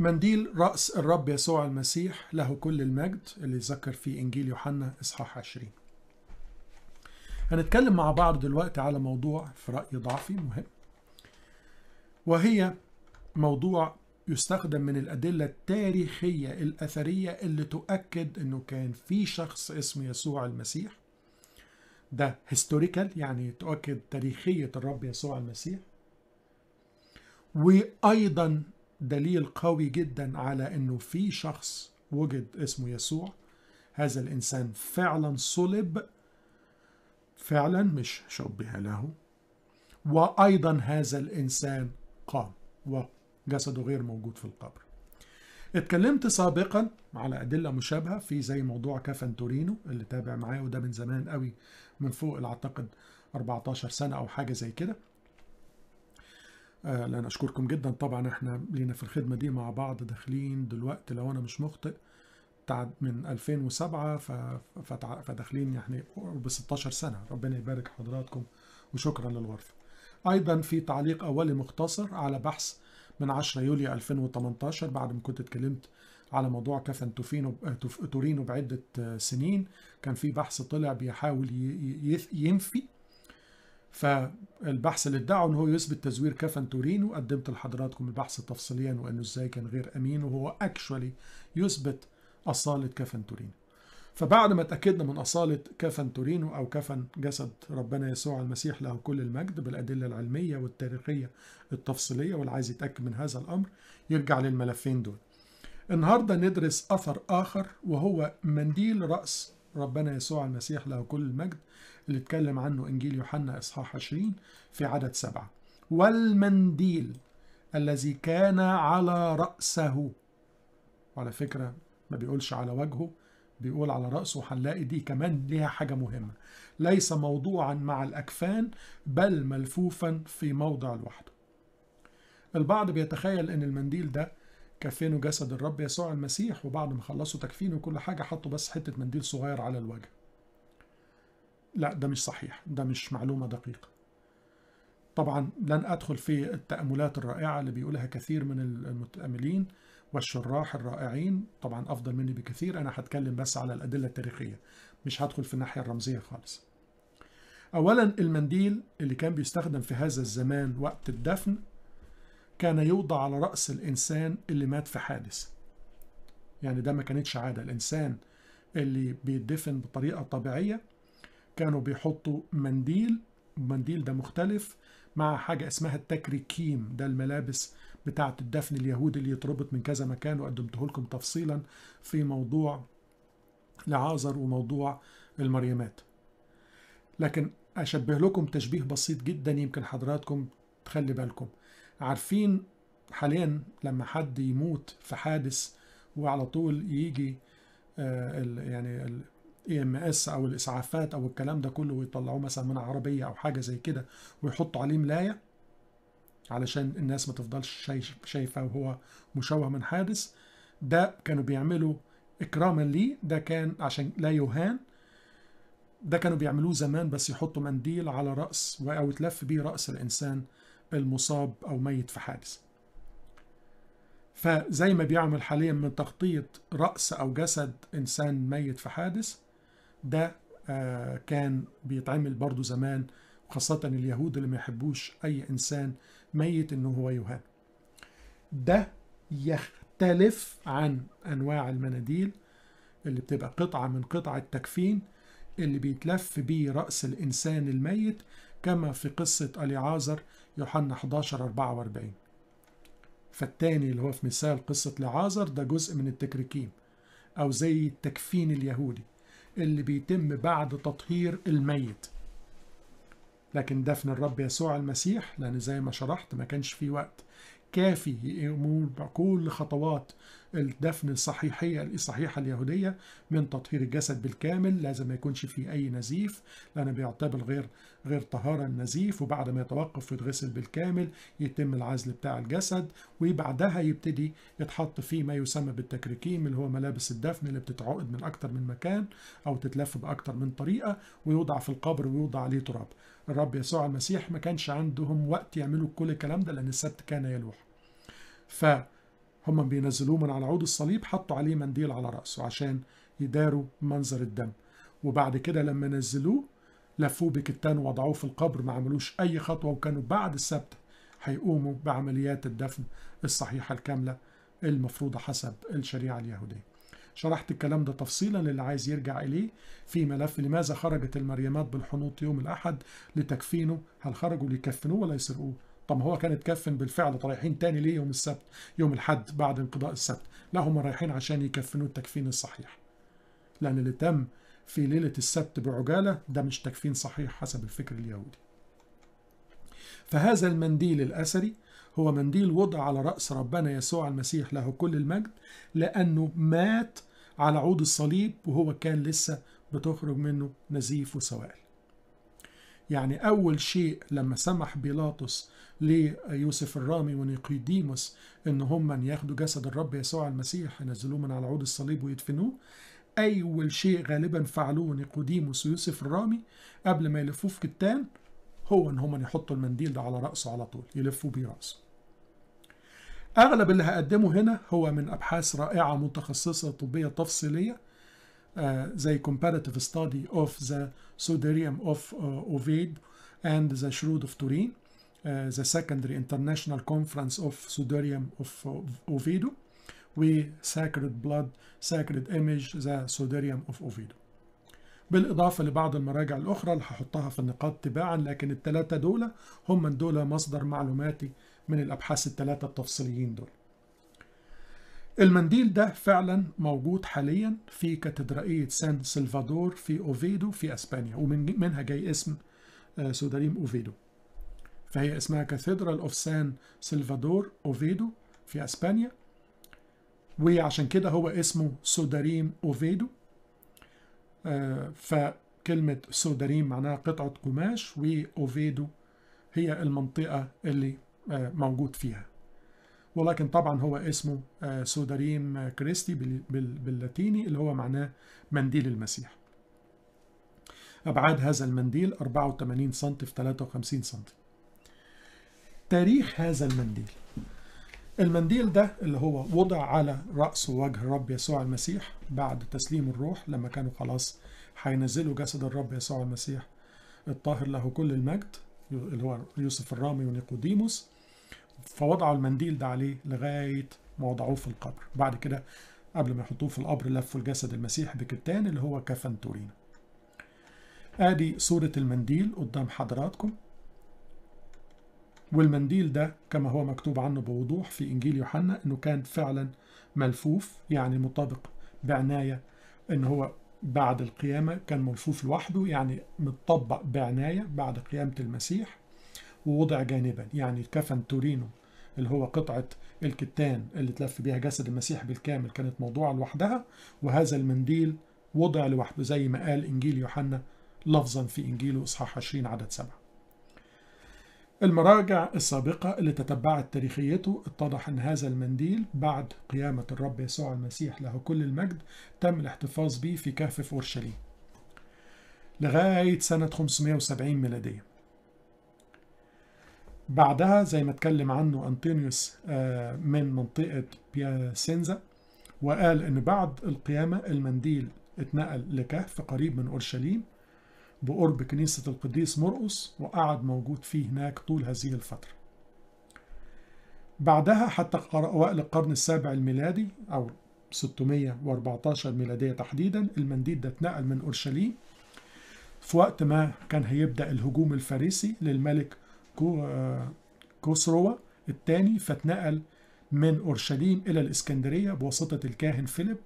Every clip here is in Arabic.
منديل رأس الرب يسوع المسيح له كل المجد اللي ذكر في إنجيل يوحنا إصحاح 20 هنتكلم مع بعض دلوقتي على موضوع في رأيي ضعفي مهم وهي موضوع يستخدم من الأدلة التاريخية الأثرية اللي تؤكد أنه كان في شخص اسمه يسوع المسيح ده هيستوريكال يعني تؤكد تاريخية الرب يسوع المسيح وأيضا دليل قوي جدا على انه في شخص وجد اسمه يسوع هذا الانسان فعلا صلب فعلا مش شبه له وايضا هذا الانسان قام وجسده غير موجود في القبر اتكلمت سابقا على أدلة مشابهة في زي موضوع كفن تورينو اللي تابع معايا وده من زمان قوي من فوق اللي أعتقد 14 سنة أو حاجة زي كده آه، لأن أشكركم جدا طبعا احنا لينا في الخدمة دي مع بعض داخلين دلوقتي لو أنا مش مخطئ من 2007 فداخلين يعني ب 16 سنة ربنا يبارك حضراتكم وشكرا للغرفة أيضا في تعليق أولي مختصر على بحث من 10 يوليو 2018 بعد ما كنت اتكلمت على موضوع كفن آه، تورينو بعدة آه، سنين كان في بحث طلع بيحاول ينفي فالبحث اللي ادعوا ان هو يثبت تزوير كفن تورينو قدمت لحضراتكم البحث تفصيليا وانه ازاي كان غير امين وهو اكشولي يثبت اصاله كفن تورينو فبعد ما اتاكدنا من اصاله كفن تورينو او كفن جسد ربنا يسوع المسيح له كل المجد بالادله العلميه والتاريخيه التفصيليه واللي عايز يتاكد من هذا الامر يرجع للملفين دول النهارده ندرس اثر اخر وهو منديل راس ربنا يسوع المسيح له كل المجد اللي اتكلم عنه إنجيل يوحنا إصحاح 20 في عدد سبعة والمنديل الذي كان على رأسه وعلى فكرة ما بيقولش على وجهه بيقول على رأسه هنلاقي دي كمان ليها حاجة مهمة ليس موضوعا مع الأكفان بل ملفوفا في موضع لوحده البعض بيتخيل أن المنديل ده كفنوا جسد الرب يسوع المسيح وبعد ما خلصوا تكفينه وكل حاجه حطوا بس حته منديل صغير على الوجه لا ده مش صحيح ده مش معلومه دقيقه طبعا لن ادخل في التاملات الرائعه اللي بيقولها كثير من المتاملين والشراح الرائعين طبعا افضل مني بكثير انا هتكلم بس على الادله التاريخيه مش هدخل في الناحيه الرمزيه خالص اولا المنديل اللي كان بيستخدم في هذا الزمان وقت الدفن كان يوضع على رأس الإنسان اللي مات في حادث يعني ده ما كانتش عادة الإنسان اللي بيدفن بطريقة طبيعية كانوا بيحطوا منديل المنديل ده مختلف مع حاجة اسمها التكريكيم ده الملابس بتاعة الدفن اليهودي اللي يتربط من كذا مكان وقدمته لكم تفصيلا في موضوع لعازر وموضوع المريمات لكن أشبه لكم تشبيه بسيط جدا يمكن حضراتكم تخلي بالكم عارفين حاليا لما حد يموت في حادث وعلى طول يجي آه، ال يعني ال ام اس او الاسعافات او الكلام ده كله ويطلعوه مثلا من عربيه او حاجه زي كده ويحطوا عليه ملايه علشان الناس ما تفضلش شايفه وهو مشوه من حادث ده كانوا بيعملوا اكراما ليه ده كان عشان لا يهان ده كانوا بيعملوه زمان بس يحطوا منديل على راس او يتلف بيه راس الانسان المصاب أو ميت في حادث فزي ما بيعمل حاليا من تغطية رأس أو جسد إنسان ميت في حادث ده آه، كان بيتعمل برضو زمان وخاصة اليهود اللي ما يحبوش أي إنسان ميت إنه هو يهان ده يختلف عن أنواع المناديل اللي بتبقى قطعة من قطع التكفين اللي بيتلف بيه رأس الإنسان الميت كما في قصة أليعازر يوحنا 11 44 فالتاني اللي هو في مثال قصة لعازر ده جزء من التكريكيم أو زي التكفين اليهودي اللي بيتم بعد تطهير الميت لكن دفن الرب يسوع المسيح لأن زي ما شرحت ما كانش في وقت كافي يقومون بكل خطوات الدفن الصحيحية الصحيحة اليهودية من تطهير الجسد بالكامل لازم ما يكونش فيه أي نزيف لأنه بيعتبر غير غير طهارة النزيف وبعد ما يتوقف ويتغسل بالكامل يتم العزل بتاع الجسد وبعدها يبتدي يتحط فيه ما يسمى بالتكريكيم اللي هو ملابس الدفن اللي بتتعقد من أكتر من مكان أو تتلف بأكتر من طريقة ويوضع في القبر ويوضع عليه تراب الرب يسوع المسيح ما كانش عندهم وقت يعملوا كل الكلام ده لأن السبت كان يلوح فهم بينزلوه من على عود الصليب حطوا عليه منديل على رأسه عشان يداروا منظر الدم وبعد كده لما نزلوه لفوه بكتان ووضعوه في القبر ما عملوش أي خطوة وكانوا بعد السبت هيقوموا بعمليات الدفن الصحيحة الكاملة المفروضة حسب الشريعة اليهودية شرحت الكلام ده تفصيلا للي عايز يرجع إليه في ملف لماذا خرجت المريمات بالحنوط يوم الأحد لتكفينه هل خرجوا ليكفنوه ولا يسرقوه طب ما هو كان اتكفن بالفعل رايحين تاني ليه يوم السبت يوم الحد بعد انقضاء السبت لا هم رايحين عشان يكفنوه التكفين الصحيح لأن اللي تم في ليلة السبت بعجالة ده مش تكفين صحيح حسب الفكر اليهودي فهذا المنديل الأثري هو منديل وضع على رأس ربنا يسوع المسيح له كل المجد لأنه مات على عود الصليب وهو كان لسه بتخرج منه نزيف وسوائل يعني أول شيء لما سمح بيلاطس ليوسف الرامي ونيقيديموس إن هم ياخدوا جسد الرب يسوع المسيح ينزلوه من على عود الصليب ويدفنوه أول شيء غالبا فعلوه نيقوديموس ويوسف الرامي قبل ما يلفوه في كتان هو إن هم يحطوا المنديل ده على رأسه على طول يلفوا بيه رأسه أغلب اللي هقدمه هنا هو من أبحاث رائعة متخصصة طبية تفصيلية زي Comparative Study of the Sudarium of Ovid and the Shroud of Turin the Secondary International Conference of Sudarium of Ovido و Sacred Blood Sacred Image the Sudarium of Ovido بالإضافة لبعض المراجع الأخرى اللي هحطها في النقاط تباعا لكن الثلاثة دول هم دول مصدر معلوماتي من الأبحاث الثلاثة التفصيليين دول المنديل ده فعلا موجود حاليا في كاتدرائية سان سلفادور في أوفيدو في أسبانيا ومن منها جاي اسم آه، سوداريم أوفيدو فهي اسمها كاثيدرال اوف سان سلفادور أوفيدو في أسبانيا وعشان كده هو اسمه سوداريم أوفيدو آه، فكلمة سوداريم معناها قطعة قماش وأوفيدو هي المنطقة اللي آه، موجود فيها ولكن طبعا هو اسمه آه، سوداريم كريستي باللاتيني اللي هو معناه منديل المسيح أبعاد هذا المنديل 84 سم في 53 سم تاريخ هذا المنديل المنديل ده اللي هو وضع على رأس ووجه الرب يسوع المسيح بعد تسليم الروح لما كانوا خلاص هينزلوا جسد الرب يسوع المسيح الطاهر له كل المجد اللي هو يوسف الرامي ونيقوديموس فوضعوا المنديل ده عليه لغايه ما وضعوه في القبر بعد كده قبل ما يحطوه في القبر لفوا الجسد المسيح بكتان اللي هو كفن تورينا ادي صوره المنديل قدام حضراتكم والمنديل ده كما هو مكتوب عنه بوضوح في انجيل يوحنا انه كان فعلا ملفوف يعني مطابق بعنايه ان هو بعد القيامه كان ملفوف لوحده يعني متطبق بعنايه بعد قيامه المسيح ووضع جانبا يعني كفن تورينو اللي هو قطعة الكتان اللي تلف بيها جسد المسيح بالكامل كانت موضوعة لوحدها وهذا المنديل وضع لوحده زي ما قال إنجيل يوحنا لفظا في إنجيله إصحاح 20 عدد 7 المراجع السابقة اللي تتبعت تاريخيته اتضح أن هذا المنديل بعد قيامة الرب يسوع المسيح له كل المجد تم الاحتفاظ به في كهف في أورشليم لغاية سنة 570 ميلادية بعدها زي ما اتكلم عنه أنطينيوس آه، من منطقة بياسينزا وقال إن بعد القيامة المنديل اتنقل لكهف قريب من أورشليم بقرب كنيسة القديس مرقس وقعد موجود فيه هناك طول هذه الفترة بعدها حتى أوائل القرن السابع الميلادي أو 614 ميلادية تحديدا المنديل ده اتنقل من أورشليم في وقت ما كان هيبدأ الهجوم الفارسي للملك كوسروة كوسروا الثاني فاتنقل من أورشليم إلى الإسكندرية بواسطة الكاهن فيليب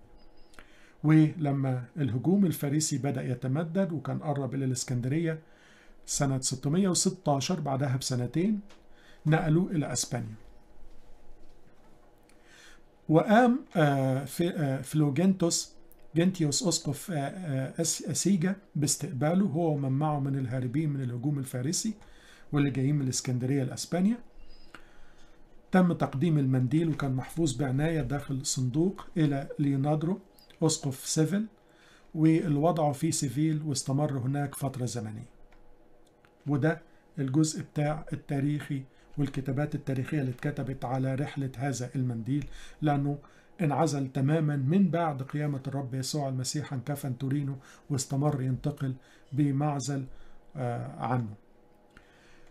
ولما الهجوم الفارسي بدأ يتمدد وكان قرب إلى الإسكندرية سنة 616 بعدها بسنتين نقلوا إلى أسبانيا وقام آه، آه، فلوجنتوس جنتيوس آه، أسقف أسيجا باستقباله هو ومن معه من الهاربين من الهجوم الفارسي واللي جايين من الإسكندرية لأسبانيا تم تقديم المنديل وكان محفوظ بعناية داخل صندوق إلى ليونادرو أسقف سيفن والوضع في سيفيل واستمر هناك فترة زمنية وده الجزء بتاع التاريخي والكتابات التاريخية اللي اتكتبت على رحلة هذا المنديل لأنه انعزل تماما من بعد قيامة الرب يسوع المسيح عن كفن تورينو واستمر ينتقل بمعزل آه، عنه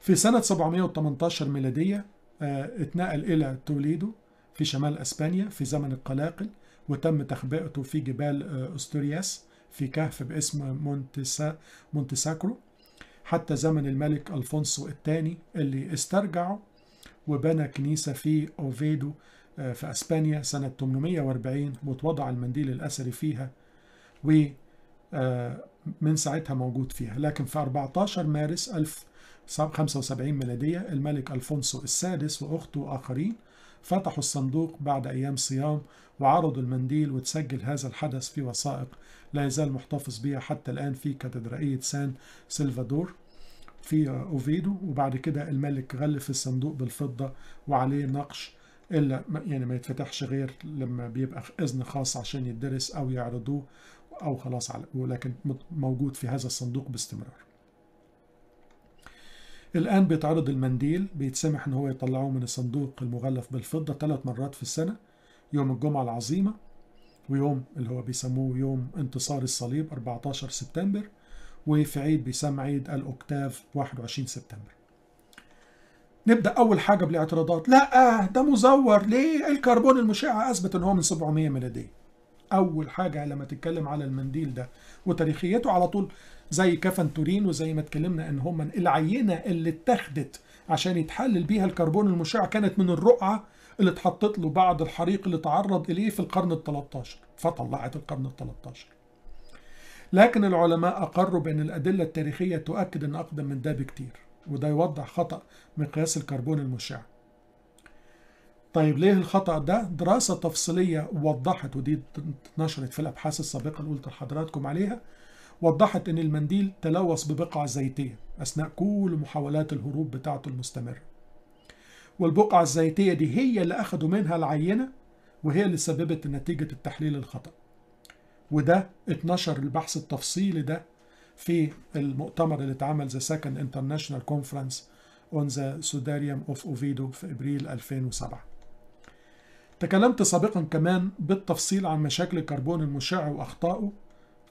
في سنة 718 ميلادية آه، اتنقل إلى توليدو في شمال أسبانيا في زمن القلاقل وتم تخبئته في جبال آه، أستورياس في كهف باسم مونتسا مونتساكرو حتى زمن الملك ألفونسو الثاني اللي استرجعه وبنى كنيسة في أوفيدو آه، في أسبانيا سنة 840 واتوضع المنديل الأثري فيها و من ساعتها موجود فيها لكن في 14 مارس 1000 75 ميلادية الملك ألفونسو السادس وأخته وآخرين فتحوا الصندوق بعد أيام صيام وعرضوا المنديل وتسجل هذا الحدث في وثائق لا يزال محتفظ بها حتى الآن في كاتدرائية سان سلفادور في أوفيدو وبعد كده الملك غلف الصندوق بالفضة وعليه نقش إلا يعني ما يتفتحش غير لما بيبقى إذن خاص عشان يدرس أو يعرضوه أو خلاص على ولكن موجود في هذا الصندوق باستمرار الآن بيتعرض المنديل بيتسمح إن هو يطلعوه من الصندوق المغلف بالفضة ثلاث مرات في السنة يوم الجمعة العظيمة ويوم اللي هو بيسموه يوم انتصار الصليب 14 سبتمبر وفي عيد بيسمى عيد الأكتاف 21 سبتمبر نبدأ أول حاجة بالاعتراضات لا ده مزور ليه الكربون المشع أثبت إن هو من 700 ميلادية اول حاجه لما تتكلم على المنديل ده وتاريخيته على طول زي كفن تورين وزي ما اتكلمنا ان هم العينه اللي اتخذت عشان يتحلل بيها الكربون المشع كانت من الرقعه اللي اتحطت له بعد الحريق اللي تعرض اليه في القرن ال 13 فطلعت القرن ال 13 لكن العلماء اقروا بان الادله التاريخيه تؤكد ان اقدم من ده بكتير وده يوضح خطا مقياس الكربون المشع طيب ليه الخطأ ده؟ دراسة تفصيلية وضحت ودي اتنشرت في الأبحاث السابقة اللي قلت لحضراتكم عليها وضحت إن المنديل تلوث ببقع زيتية أثناء كل محاولات الهروب بتاعته المستمرة والبقعة الزيتية دي هي اللي أخدوا منها العينة وهي اللي سببت نتيجة التحليل الخطأ وده اتنشر البحث التفصيلي ده في المؤتمر اللي اتعمل ذا سكند انترناشونال كونفرنس اون ذا سوداريوم اوف اوفيدو في ابريل 2007 تكلمت سابقا كمان بالتفصيل عن مشاكل الكربون المشع وأخطائه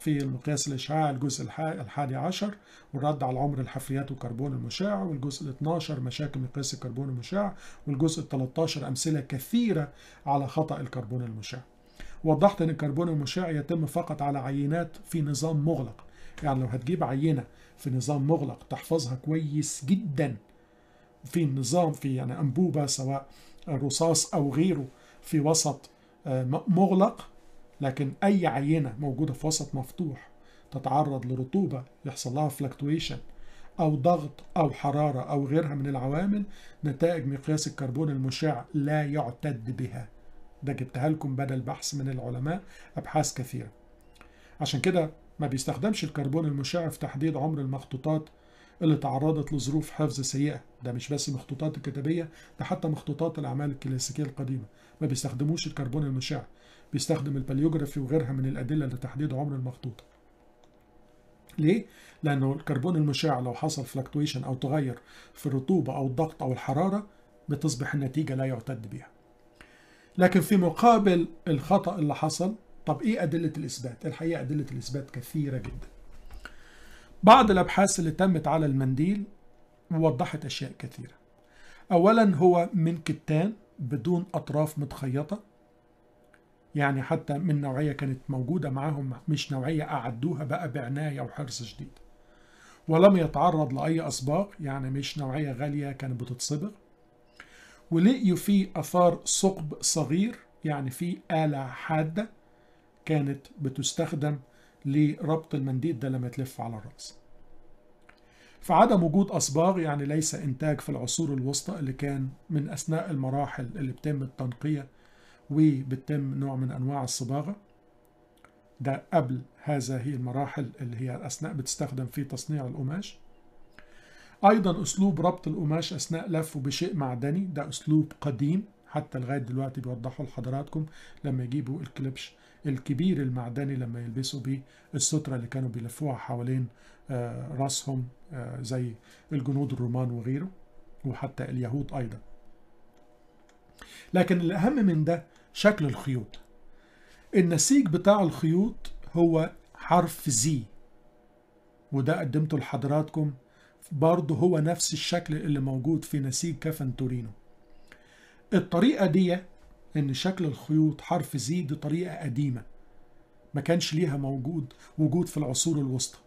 في المقياس الإشعاعي الجزء الحادي عشر والرد على عمر الحفريات والكربون المشع والجزء ال 12 مشاكل مقياس الكربون المشع والجزء ال 13 أمثلة كثيرة على خطأ الكربون المشع وضحت أن الكربون المشع يتم فقط على عينات في نظام مغلق يعني لو هتجيب عينة في نظام مغلق تحفظها كويس جدا في النظام في يعني أنبوبة سواء رصاص أو غيره في وسط آه، مغلق لكن اي عينه موجوده في وسط مفتوح تتعرض لرطوبه يحصل لها فلكتويشن او ضغط او حراره او غيرها من العوامل نتائج مقياس الكربون المشع لا يعتد بها ده جبتها لكم بدل بحث من العلماء ابحاث كثيره عشان كده ما بيستخدمش الكربون المشع في تحديد عمر المخطوطات اللي تعرضت لظروف حفظ سيئة ده مش بس مخطوطات الكتابية ده حتى مخطوطات الأعمال الكلاسيكية القديمة ما بيستخدموش الكربون المشع بيستخدم الباليوجرافي وغيرها من الأدلة لتحديد عمر المخطوطة ليه؟ لأنه الكربون المشع لو حصل فلكتويشن أو تغير في الرطوبة أو الضغط أو الحرارة بتصبح النتيجة لا يعتد بها لكن في مقابل الخطأ اللي حصل طب إيه أدلة الإثبات؟ الحقيقة أدلة الإثبات كثيرة جداً بعض الأبحاث اللي تمت على المنديل وضحت أشياء كثيرة أولا هو من كتان بدون أطراف متخيطة يعني حتى من نوعية كانت موجودة معاهم مش نوعية أعدوها بقى بعناية وحرص شديد ولم يتعرض لأي أصباغ يعني مش نوعية غالية كانت بتتصبغ ولقيوا فيه أثار ثقب صغير يعني في آلة حادة كانت بتستخدم لربط المنديل ده لما تلف على الرأس فعدم وجود أصباغ يعني ليس إنتاج في العصور الوسطى اللي كان من أثناء المراحل اللي بتم التنقية وبتم نوع من أنواع الصباغة ده قبل هذا هي المراحل اللي هي أثناء بتستخدم في تصنيع القماش أيضا أسلوب ربط القماش أثناء لفه بشيء معدني ده أسلوب قديم حتى لغاية دلوقتي بيوضحوا لحضراتكم لما يجيبوا الكلبش الكبير المعدني لما يلبسوا بيه السترة اللي كانوا بيلفوها حوالين آه، راسهم آه، زي الجنود الرومان وغيره وحتى اليهود أيضا لكن الأهم من ده شكل الخيوط النسيج بتاع الخيوط هو حرف زي وده قدمته لحضراتكم برضه هو نفس الشكل اللي موجود في نسيج كفن تورينو الطريقة دي إن شكل الخيوط حرف زي دي طريقة قديمة ما كانش ليها موجود وجود في العصور الوسطى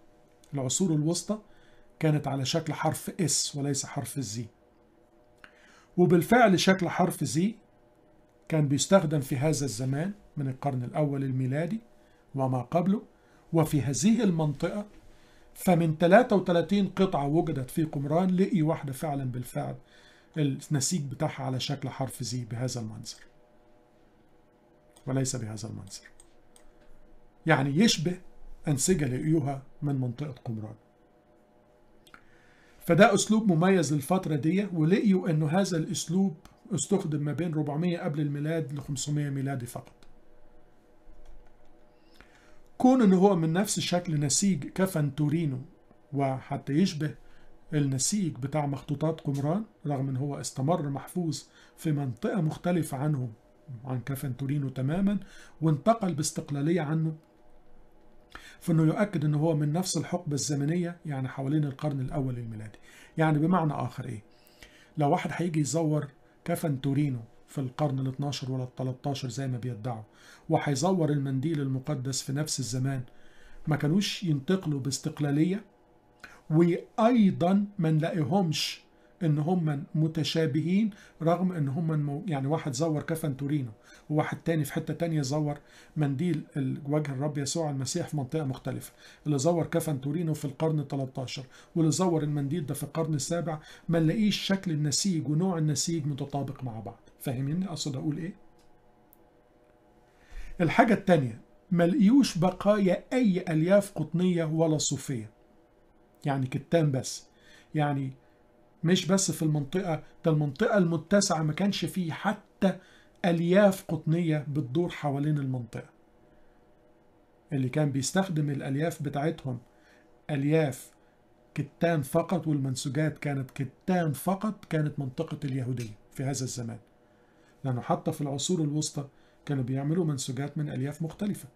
العصور الوسطى كانت على شكل حرف اس وليس حرف الزي وبالفعل شكل حرف زي كان بيستخدم في هذا الزمان من القرن الأول الميلادي وما قبله وفي هذه المنطقة فمن 33 قطعة وجدت في قمران لقي واحدة فعلا بالفعل النسيج بتاعها على شكل حرف زي بهذا المنظر وليس بهذا المنظر يعني يشبه أنسجة لقيوها من منطقة قمران فده أسلوب مميز للفترة دي ولقيوا أنه هذا الأسلوب استخدم ما بين 400 قبل الميلاد ل 500 ميلادي فقط كون أنه هو من نفس شكل نسيج كفن تورينو وحتى يشبه النسيج بتاع مخطوطات قمران رغم ان هو استمر محفوظ في منطقة مختلفة عنهم عن كفن تورينو تماما وانتقل باستقلالية عنه فانه يؤكد ان هو من نفس الحقبة الزمنية يعني حوالين القرن الاول الميلادي يعني بمعنى اخر ايه لو واحد هيجي يزور كفن تورينو في القرن ال 12 ولا ال 13 زي ما بيدعوا وهيزور المنديل المقدس في نفس الزمان ما كانوش ينتقلوا باستقلالية وأيضا ما نلاقيهمش ان هم متشابهين رغم ان هم يعني واحد زور كفن تورينو وواحد تاني في حته تانية زور منديل وجه الرب يسوع المسيح في منطقه مختلفه اللي زور كفن تورينو في القرن 13 واللي زور المنديل ده في القرن السابع ما نلاقيش شكل النسيج ونوع النسيج متطابق مع بعض فاهميني اقصد اقول ايه الحاجه التانية ما لقيوش بقايا اي الياف قطنيه ولا صوفيه يعني كتان بس يعني مش بس في المنطقة ده المنطقة المتسعة ما كانش فيه حتى ألياف قطنية بتدور حوالين المنطقة اللي كان بيستخدم الألياف بتاعتهم ألياف كتان فقط والمنسوجات كانت كتان فقط كانت منطقة اليهودية في هذا الزمان لأنه حتى في العصور الوسطى كانوا بيعملوا منسوجات من ألياف مختلفة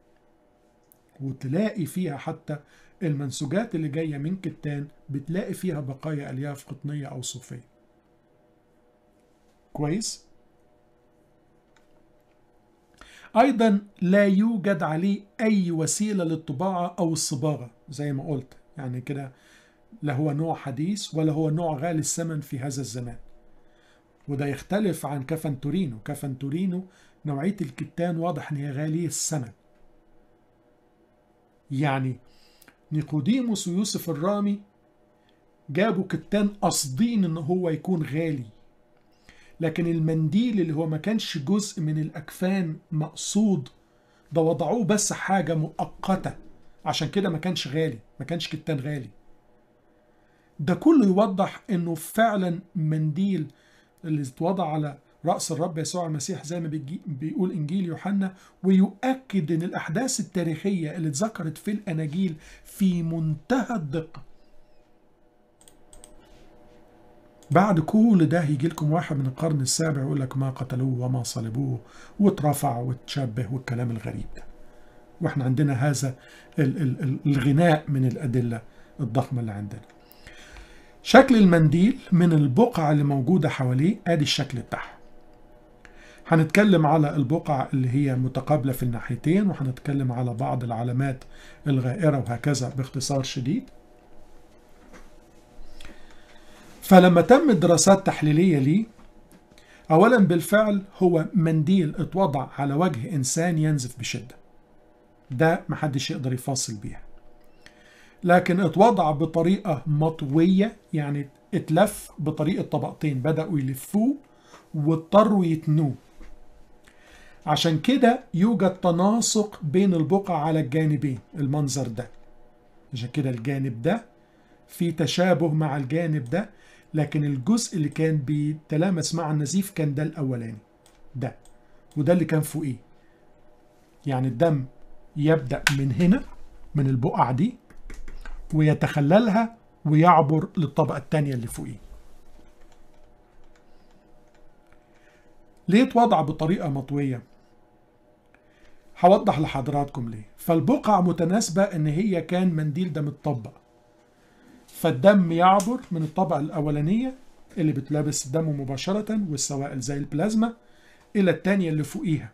وتلاقي فيها حتى المنسوجات اللي جاية من كتان بتلاقي فيها بقايا ألياف قطنية أو صوفية كويس أيضا لا يوجد عليه أي وسيلة للطباعة أو الصباغة زي ما قلت يعني كده لا هو نوع حديث ولا هو نوع غالي الثمن في هذا الزمان وده يختلف عن كفن تورينو كفن تورينو نوعية الكتان واضح ان هي غالية الثمن يعني نيقوديموس ويوسف الرامي جابوا كتان قاصدين ان هو يكون غالي لكن المنديل اللي هو ما كانش جزء من الاكفان مقصود ده وضعوه بس حاجه مؤقته عشان كده ما كانش غالي ما كانش كتان غالي ده كله يوضح انه فعلا منديل اللي اتوضع على رأس الرب يسوع المسيح زي ما بيقول إنجيل يوحنا ويؤكد أن الأحداث التاريخية اللي اتذكرت في الأناجيل في منتهى الدقة بعد كل ده هيجي لكم واحد من القرن السابع يقول لك ما قتلوه وما صلبوه واترفع واتشبه والكلام الغريب ده واحنا عندنا هذا الغناء من الأدلة الضخمة اللي عندنا شكل المنديل من البقع اللي موجودة حواليه ادي الشكل بتاعها هنتكلم على البقع اللي هي متقابلة في الناحيتين وهنتكلم على بعض العلامات الغائرة وهكذا باختصار شديد فلما تم دراسات تحليلية ليه أولا بالفعل هو منديل اتوضع على وجه إنسان ينزف بشدة ده محدش يقدر يفصل بيها لكن اتوضع بطريقة مطوية يعني اتلف بطريقة طبقتين بدأوا يلفوه واضطروا يتنوه عشان كده يوجد تناسق بين البقع على الجانبين المنظر ده عشان كده الجانب ده في تشابه مع الجانب ده لكن الجزء اللي كان بيتلامس مع النزيف كان ده الاولاني ده وده اللي كان فوقيه يعني الدم يبدأ من هنا من البقع دي ويتخللها ويعبر للطبقة التانية اللي فوقيه ليه اتوضع بطريقة مطوية؟ هوضح لحضراتكم ليه فالبقع متناسبة ان هي كان منديل ده متطبق فالدم يعبر من الطبقة الأولانية اللي بتلابس الدم مباشرة والسوائل زي البلازما إلى التانية اللي فوقيها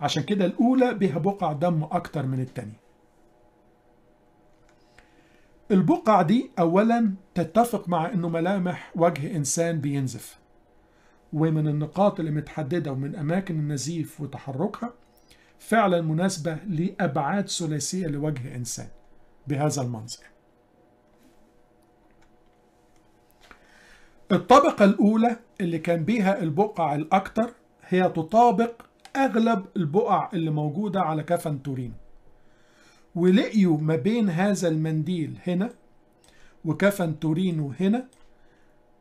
عشان كده الأولى بها بقع دم أكتر من التانية البقع دي أولا تتفق مع أنه ملامح وجه إنسان بينزف ومن النقاط اللي متحددة ومن أماكن النزيف وتحركها فعلا مناسبة لأبعاد ثلاثية لوجه إنسان بهذا المنظر الطبقة الأولى اللي كان بيها البقع الأكتر هي تطابق أغلب البقع اللي موجودة على كفن تورين ولقيوا ما بين هذا المنديل هنا وكفن تورينو هنا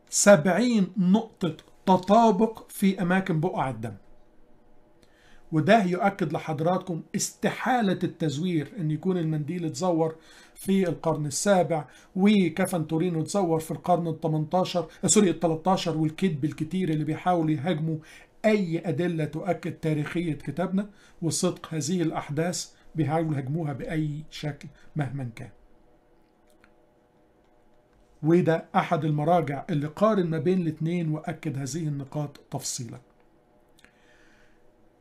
سبعين نقطة تطابق في أماكن بقع الدم وده يؤكد لحضراتكم استحالة التزوير ان يكون المنديل اتزور في القرن السابع وكفن تورينو اتزور في القرن ال 18 آه، سوري ال 13 والكذب الكتير اللي بيحاولوا يهاجموا اي ادلة تؤكد تاريخية كتابنا وصدق هذه الاحداث بيحاولوا يهاجموها باي شكل مهما كان وده احد المراجع اللي قارن ما بين الاثنين واكد هذه النقاط تفصيلا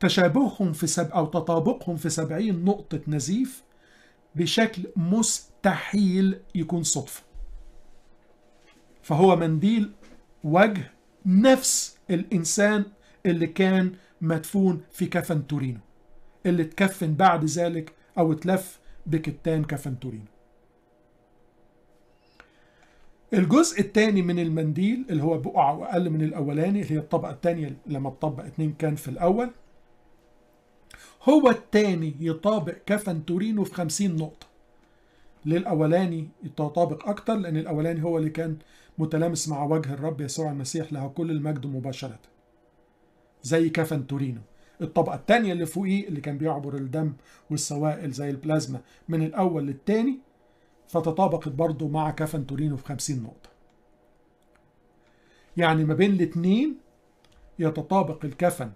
تشابههم في سب أو تطابقهم في 70 نقطة نزيف بشكل مستحيل يكون صدفة فهو منديل وجه نفس الإنسان اللي كان مدفون في كفن تورينو اللي اتكفن بعد ذلك أو اتلف بكتان كفن تورينو الجزء الثاني من المنديل اللي هو بقعة وأقل من الأولاني اللي هي الطبقة الثانية لما اتطبق اتنين كان في الأول هو الثاني يطابق كفن تورينو في 50 نقطة للأولاني يتطابق أكتر لأن الأولاني هو اللي كان متلامس مع وجه الرب يسوع المسيح له كل المجد مباشرة زي كفن تورينو الطبقة الثانية اللي فوقيه اللي كان بيعبر الدم والسوائل زي البلازما من الأول للثاني فتطابقت برضه مع كفن تورينو في 50 نقطة يعني ما بين الاثنين يتطابق الكفن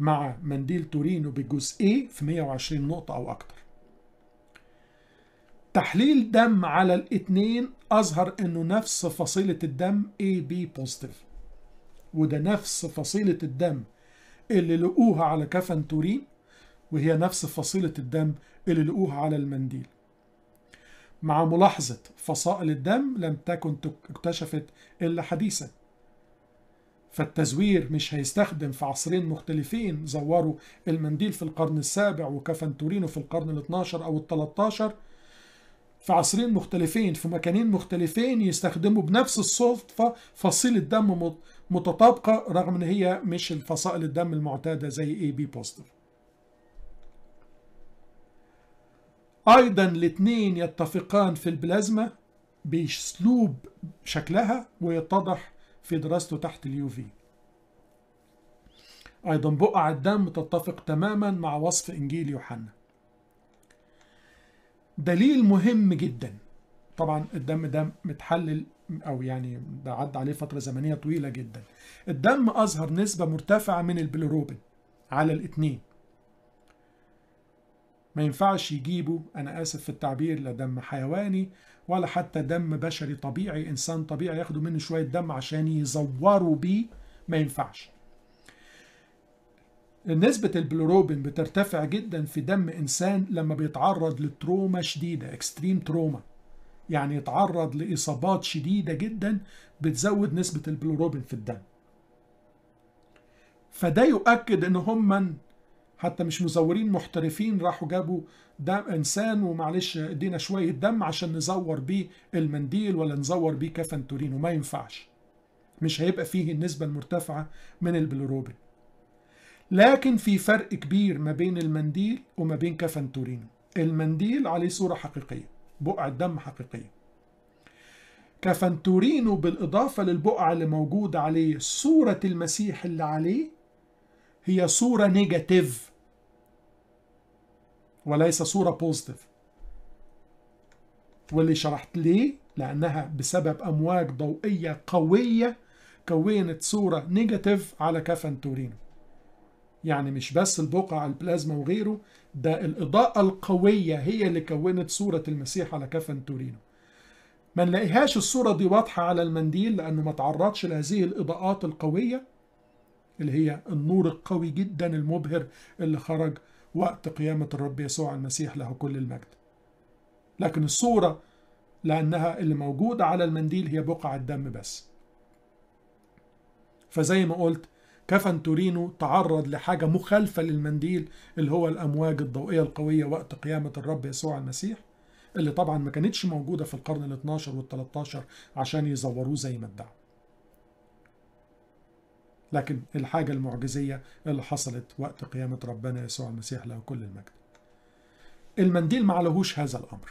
مع منديل تورينو بجزئيه في 120 نقطة أو أكتر تحليل دم على الاثنين أظهر أنه نفس فصيلة الدم AB بوزيتيف وده نفس فصيلة الدم اللي لقوها على كفن تورين وهي نفس فصيلة الدم اللي لقوها على المنديل مع ملاحظة فصائل الدم لم تكن اكتشفت إلا حديثاً فالتزوير مش هيستخدم في عصرين مختلفين زوروا المنديل في القرن السابع وكفن تورينو في القرن ال12 أو ال13 في عصرين مختلفين في مكانين مختلفين يستخدموا بنفس الصدفة فصيل الدم متطابقة رغم ان هي مش الفصائل الدم المعتادة زي اي بي بوستر ايضا الاثنين يتفقان في البلازما باسلوب شكلها ويتضح في دراسته تحت اليو في. أيضا بقع الدم تتفق تماما مع وصف إنجيل يوحنا دليل مهم جدا طبعا الدم ده متحلل أو يعني ده عدى عليه فترة زمنية طويلة جدا الدم أظهر نسبة مرتفعة من البلوروبين على الاثنين ما ينفعش يجيبوا أنا آسف في التعبير لا دم حيواني ولا حتى دم بشري طبيعي إنسان طبيعي ياخدوا منه شوية دم عشان يزوروا بيه ما ينفعش نسبة البلوروبين بترتفع جدا في دم إنسان لما بيتعرض لتروما شديدة اكستريم تروما يعني يتعرض لإصابات شديدة جدا بتزود نسبة البلوروبين في الدم فده يؤكد ان هم حتى مش مزورين محترفين راحوا جابوا دم انسان ومعلش ادينا شويه دم عشان نزور بيه المنديل ولا نزور بيه كفن تورينو ما ينفعش مش هيبقى فيه النسبه المرتفعه من البلوروبين لكن في فرق كبير ما بين المنديل وما بين كفن تورينو المنديل عليه صوره حقيقيه بقعه دم حقيقيه كفن تورينو بالاضافه للبقعه اللي موجوده عليه صوره المسيح اللي عليه هي صورة نيجاتيف وليس صورة بوزيتيف واللي شرحت ليه لأنها بسبب أمواج ضوئية قوية كونت صورة نيجاتيف على كفن تورينو يعني مش بس البقع البلازما وغيره ده الإضاءة القوية هي اللي كونت صورة المسيح على كفن تورينو ما نلاقيهاش الصورة دي واضحة على المنديل لأنه ما تعرضش لهذه الإضاءات القوية اللي هي النور القوي جدا المبهر اللي خرج وقت قيامة الرب يسوع المسيح له كل المجد لكن الصورة لأنها اللي موجودة على المنديل هي بقعة دم بس فزي ما قلت كفن تورينو تعرض لحاجة مخالفة للمنديل اللي هو الأمواج الضوئية القوية وقت قيامة الرب يسوع المسيح اللي طبعا ما كانتش موجودة في القرن ال 12 وال 13 عشان يزوروه زي ما ادعوا لكن الحاجة المعجزية اللي حصلت وقت قيامة ربنا يسوع المسيح له كل المجد المنديل ما لهوش هذا الأمر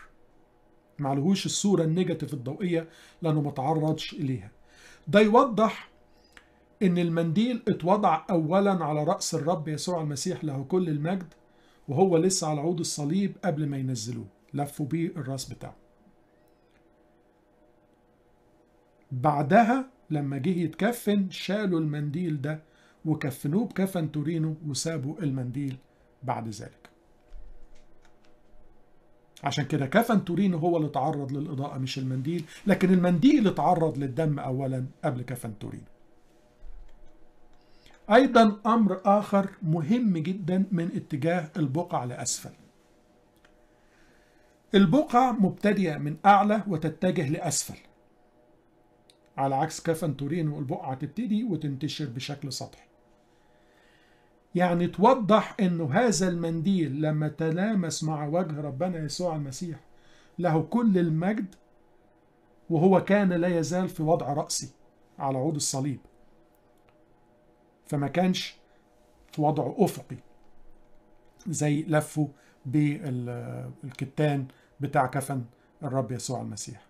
ما لهوش الصورة النيجاتيف الضوئية لأنه ما تعرضش إليها ده يوضح إن المنديل اتوضع أولا على رأس الرب يسوع المسيح له كل المجد وهو لسه على عود الصليب قبل ما ينزلوه لفوا بيه الراس بتاعه بعدها لما جه يتكفن شالوا المنديل ده وكفنوه بكفن تورينو وسابوا المنديل بعد ذلك عشان كده كفن تورينو هو اللي تعرض للإضاءة مش المنديل لكن المنديل اتعرض للدم أولا قبل كفن تورينو أيضا أمر آخر مهم جدا من اتجاه البقع لأسفل البقع مبتدئة من أعلى وتتجه لأسفل على عكس كفن تورين البقعة تبتدي وتنتشر بشكل سطحي يعني توضح انه هذا المنديل لما تلامس مع وجه ربنا يسوع المسيح له كل المجد وهو كان لا يزال في وضع رأسي على عود الصليب فما كانش في وضع أفقي زي لفه بالكتان بتاع كفن الرب يسوع المسيح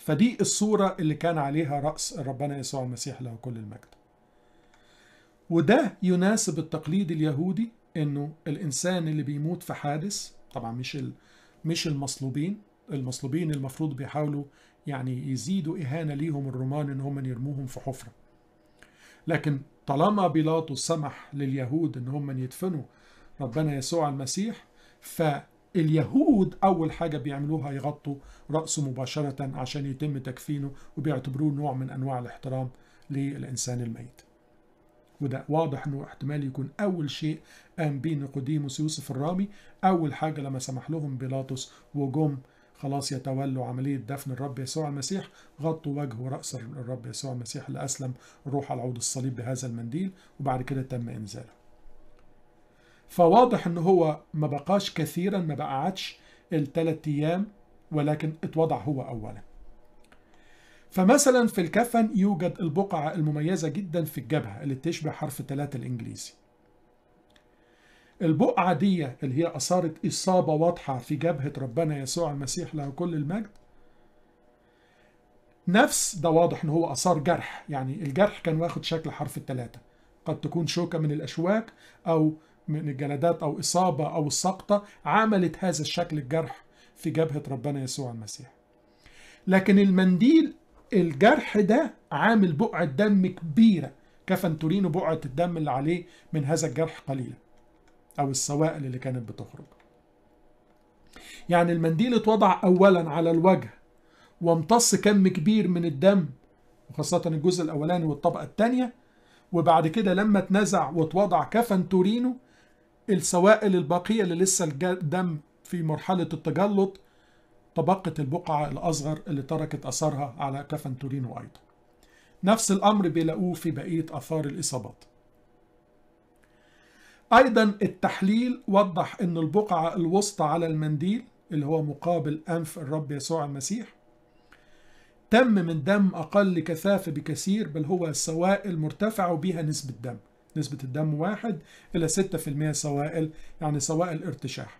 فدي الصورة اللي كان عليها رأس ربنا يسوع المسيح له كل المجد وده يناسب التقليد اليهودي انه الانسان اللي بيموت في حادث طبعا مش مش المصلوبين المصلوبين المفروض بيحاولوا يعني يزيدوا إهانة ليهم الرومان إن هم يرموهم في حفرة لكن طالما بيلاطس سمح لليهود إن هم يدفنوا ربنا يسوع المسيح ف اليهود أول حاجة بيعملوها يغطوا رأسه مباشرة عشان يتم تكفينه وبيعتبروه نوع من أنواع الاحترام للإنسان الميت وده واضح انه احتمال يكون اول شيء قام بيه نيقوديموس يوسف الرامي اول حاجه لما سمح لهم بيلاطس وجم خلاص يتولوا عمليه دفن الرب يسوع المسيح غطوا وجه وراس الرب يسوع المسيح اللي اسلم روح على عود الصليب بهذا المنديل وبعد كده تم انزاله فواضح ان هو ما بقاش كثيرا ما بقعدش الثلاث ايام ولكن اتوضع هو اولا فمثلا في الكفن يوجد البقعة المميزة جدا في الجبهة اللي تشبه حرف ثلاثة الإنجليزي البقعة دي اللي هي أثارت إصابة واضحة في جبهة ربنا يسوع المسيح له كل المجد نفس ده واضح ان هو اثار جرح يعني الجرح كان واخد شكل حرف الثلاثة قد تكون شوكة من الأشواك أو من الجلدات أو إصابة أو السقطة عملت هذا الشكل الجرح في جبهة ربنا يسوع المسيح لكن المنديل الجرح ده عامل بقعة دم كبيرة كفن تورينو بقعة الدم اللي عليه من هذا الجرح قليله أو السوائل اللي كانت بتخرج يعني المنديل اتوضع أولا على الوجه وامتص كم كبير من الدم وخاصة الجزء الأولاني والطبقة الثانية وبعد كده لما اتنزع واتوضع كفن تورينو السوائل الباقية اللي لسه الدم في مرحلة التجلط تبقت البقعة الأصغر اللي تركت أثرها على كفن تورينو أيضا نفس الأمر بيلاقوه في بقية أثار الإصابات أيضا التحليل وضح أن البقعة الوسطى على المنديل اللي هو مقابل أنف الرب يسوع المسيح تم من دم أقل كثافة بكثير بل هو سوائل مرتفعة وبها نسبة دم نسبة الدم واحد إلى 6% سوائل يعني سوائل ارتشاح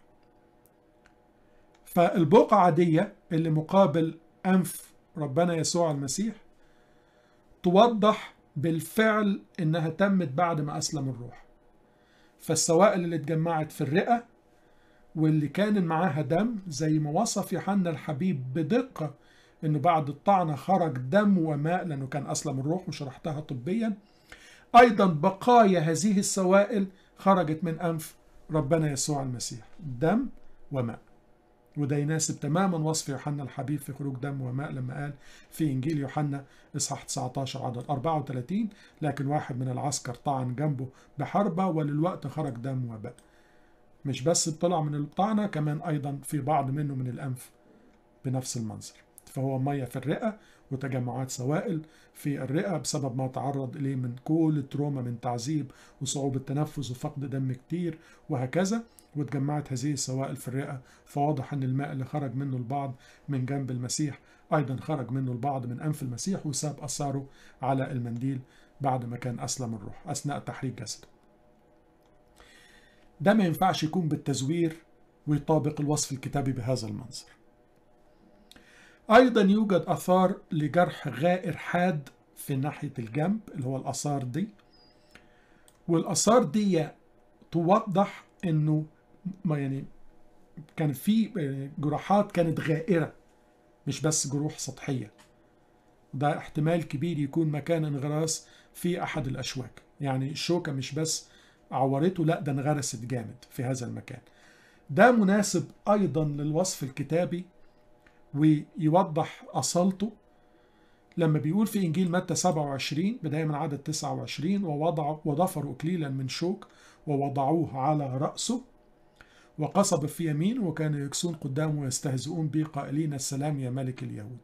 فالبقعة عادية اللي مقابل أنف ربنا يسوع المسيح توضح بالفعل إنها تمت بعد ما أسلم الروح فالسوائل اللي اتجمعت في الرئة واللي كان معاها دم زي ما وصف يوحنا الحبيب بدقة إنه بعد الطعنة خرج دم وماء لأنه كان أسلم الروح وشرحتها طبيا أيضا بقايا هذه السوائل خرجت من أنف ربنا يسوع المسيح دم وماء وده يناسب تماما وصف يوحنا الحبيب في خروج دم وماء لما قال في إنجيل يوحنا إصحاح 19 عدد 34 لكن واحد من العسكر طعن جنبه بحربة وللوقت خرج دم وماء مش بس طلع من الطعنة كمان أيضا في بعض منه من الأنف بنفس المنظر فهو مية في الرئة وتجمعات سوائل في الرئة بسبب ما تعرض إليه من كل التروما من تعذيب وصعوبة تنفس وفقد دم كتير وهكذا وتجمعت هذه السوائل في الرئة فواضح أن الماء اللي خرج منه البعض من جنب المسيح أيضا خرج منه البعض من أنف المسيح وساب أثاره على المنديل بعد ما كان أسلم الروح أثناء تحريك جسده ده ما ينفعش يكون بالتزوير ويطابق الوصف الكتابي بهذا المنظر أيضا يوجد أثار لجرح غائر حاد في ناحية الجنب اللي هو الأثار دي والأثار دي توضح أنه يعني كان في يعني جراحات كانت غائرة مش بس جروح سطحية ده احتمال كبير يكون مكان انغراس في أحد الأشواك يعني الشوكة مش بس عورته لا ده انغرست جامد في هذا المكان ده مناسب أيضا للوصف الكتابي ويوضح أصالته لما بيقول في إنجيل متى 27 بداية من عدد 29 ووضع وضفروا إكليلا من شوك ووضعوه على رأسه وقصب في يمينه وكانوا يكسون قدامه ويستهزئون به قائلين السلام يا ملك اليهود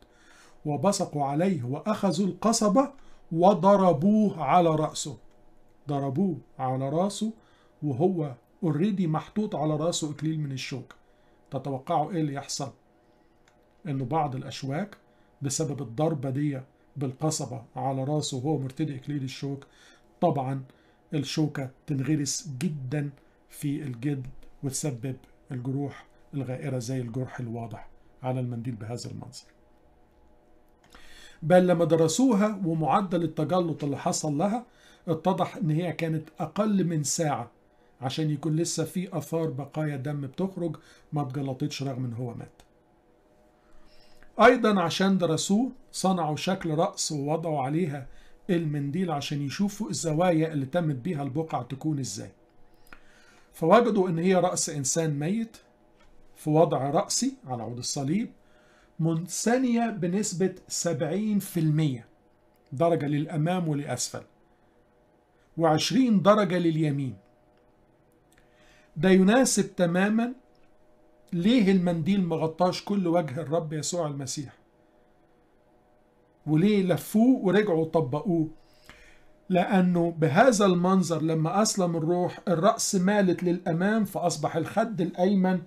وبصقوا عليه وأخذوا القصبة وضربوه على رأسه ضربوه على رأسه وهو اوريدي محطوط على رأسه إكليل من الشوك تتوقعوا إيه اللي يحصل؟ انه بعض الاشواك بسبب الضربه دي بالقصبه على راسه وهو مرتدي اكليل الشوك طبعا الشوكه تنغرس جدا في الجلد وتسبب الجروح الغائره زي الجرح الواضح على المنديل بهذا المنظر بل لما درسوها ومعدل التجلط اللي حصل لها اتضح ان هي كانت اقل من ساعه عشان يكون لسه في اثار بقايا دم بتخرج ما اتجلطتش رغم ان هو مات أيضا عشان درسوه صنعوا شكل رأس ووضعوا عليها المنديل عشان يشوفوا الزوايا اللي تمت بيها البقع تكون ازاي فوجدوا ان هي رأس انسان ميت في وضع رأسي على عود الصليب منثنية بنسبة 70% درجة للأمام ولأسفل و20 درجة لليمين ده يناسب تماما ليه المنديل مغطاش كل وجه الرب يسوع المسيح وليه لفوه ورجعوا طبقوه لأنه بهذا المنظر لما أسلم الروح الرأس مالت للأمام فأصبح الخد الأيمن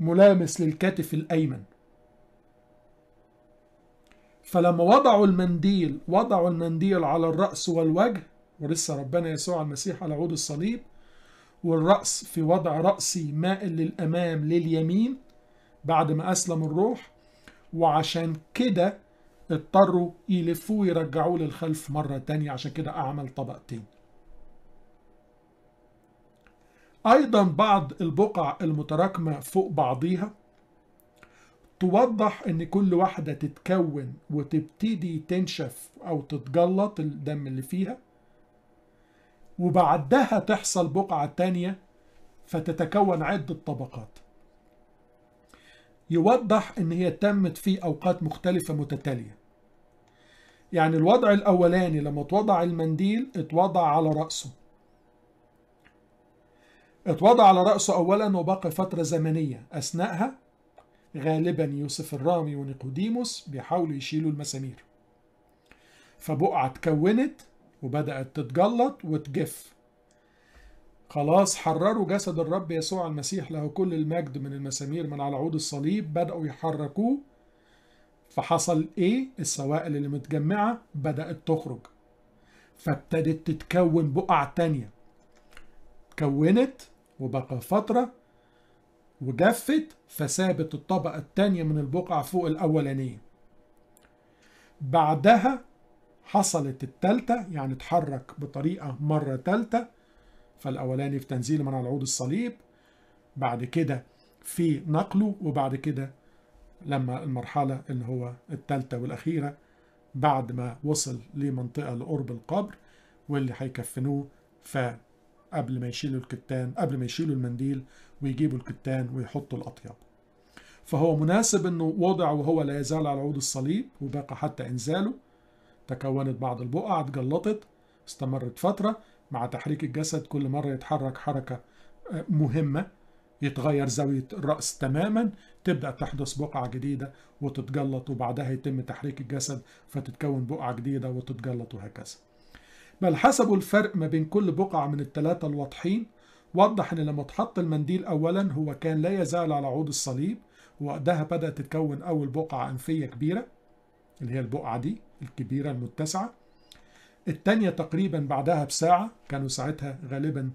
ملامس للكتف الأيمن فلما وضعوا المنديل وضعوا المنديل على الرأس والوجه ولسه ربنا يسوع المسيح على عود الصليب والرأس في وضع رأسي مائل للأمام لليمين بعد ما أسلم الروح وعشان كده اضطروا يلفوه ويرجعوه للخلف مرة تانية عشان كده أعمل طبقتين أيضا بعض البقع المتراكمة فوق بعضيها توضح ان كل واحدة تتكون وتبتدي تنشف او تتجلط الدم اللي فيها وبعدها تحصل بقعة تانية فتتكون عدة طبقات يوضح ان هي تمت في اوقات مختلفة متتالية يعني الوضع الاولاني لما اتوضع المنديل اتوضع على رأسه اتوضع على رأسه اولا وبقي فترة زمنية اثناءها غالبا يوسف الرامي ونيقوديموس بيحاولوا يشيلوا المسامير فبقعة اتكونت وبدأت تتجلط وتجف خلاص حرروا جسد الرب يسوع المسيح له كل المجد من المسامير من على عود الصليب بدأوا يحركوه فحصل ايه السوائل اللي متجمعة بدأت تخرج فابتدت تتكون بقع تانية كونت وبقى فترة وجفت فسابت الطبقة التانية من البقع فوق الأولانية بعدها حصلت التالتة يعني اتحرك بطريقة مرة تالتة فالأولاني في تنزيله من على عود الصليب بعد كده في نقله وبعد كده لما المرحلة اللي هو التالتة والأخيرة بعد ما وصل لمنطقة لقرب القبر واللي هيكفنوه فقبل ما يشيلوا الكتان قبل ما يشيلوا المنديل ويجيبوا الكتان ويحطوا الأطياب فهو مناسب أنه وضع وهو لا يزال على عود الصليب وبقى حتى إنزاله تكونت بعض البقع اتجلطت استمرت فترة مع تحريك الجسد كل مرة يتحرك حركة آه، مهمة يتغير زاوية الرأس تماما تبدأ تحدث بقعة جديدة وتتجلط وبعدها يتم تحريك الجسد فتتكون بقعة جديدة وتتجلط وهكذا بل حسبوا الفرق ما بين كل بقعة من الثلاثة الواضحين وضح أن لما اتحط المنديل أولا هو كان لا يزال على عود الصليب وقدها بدأت تتكون أول بقعة أنفية كبيرة اللي هي البقعة دي الكبيرة المتسعة التانية تقريبا بعدها بساعة كانوا ساعتها غالبا